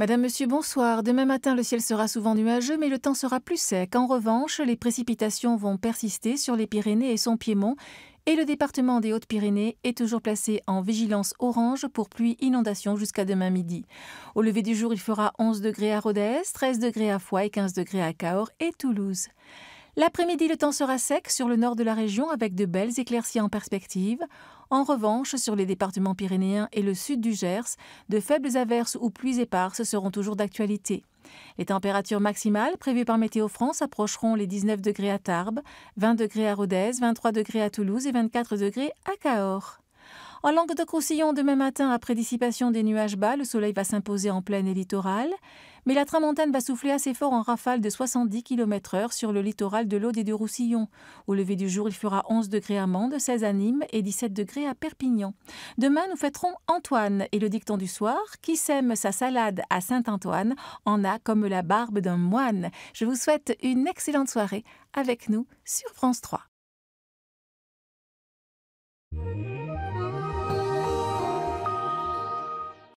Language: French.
Madame, Monsieur, bonsoir. Demain matin, le ciel sera souvent nuageux, mais le temps sera plus sec. En revanche, les précipitations vont persister sur les Pyrénées et son Piémont. Et le département des Hautes-Pyrénées est toujours placé en vigilance orange pour pluie inondation jusqu'à demain midi. Au lever du jour, il fera 11 degrés à Rodez, 13 degrés à Foix et 15 degrés à Cahors et Toulouse. L'après-midi, le temps sera sec sur le nord de la région avec de belles éclaircies en perspective. En revanche, sur les départements pyrénéens et le sud du Gers, de faibles averses ou pluies éparses seront toujours d'actualité. Les températures maximales prévues par Météo France approcheront les 19 degrés à Tarbes, 20 degrés à Rodez, 23 degrés à Toulouse et 24 degrés à Cahors. En langue de Croussillon, demain matin, après dissipation des nuages bas, le soleil va s'imposer en plaine et littorale mais la tramontane va souffler assez fort en rafale de 70 km/h sur le littoral de l'Aude et du Roussillon. Au lever du jour, il fera 11 degrés à Mende, 16 à Nîmes et 17 degrés à Perpignan. Demain, nous fêterons Antoine et le dicton du soir qui sème sa salade à Saint-Antoine en a comme la barbe d'un moine. Je vous souhaite une excellente soirée avec nous sur France 3.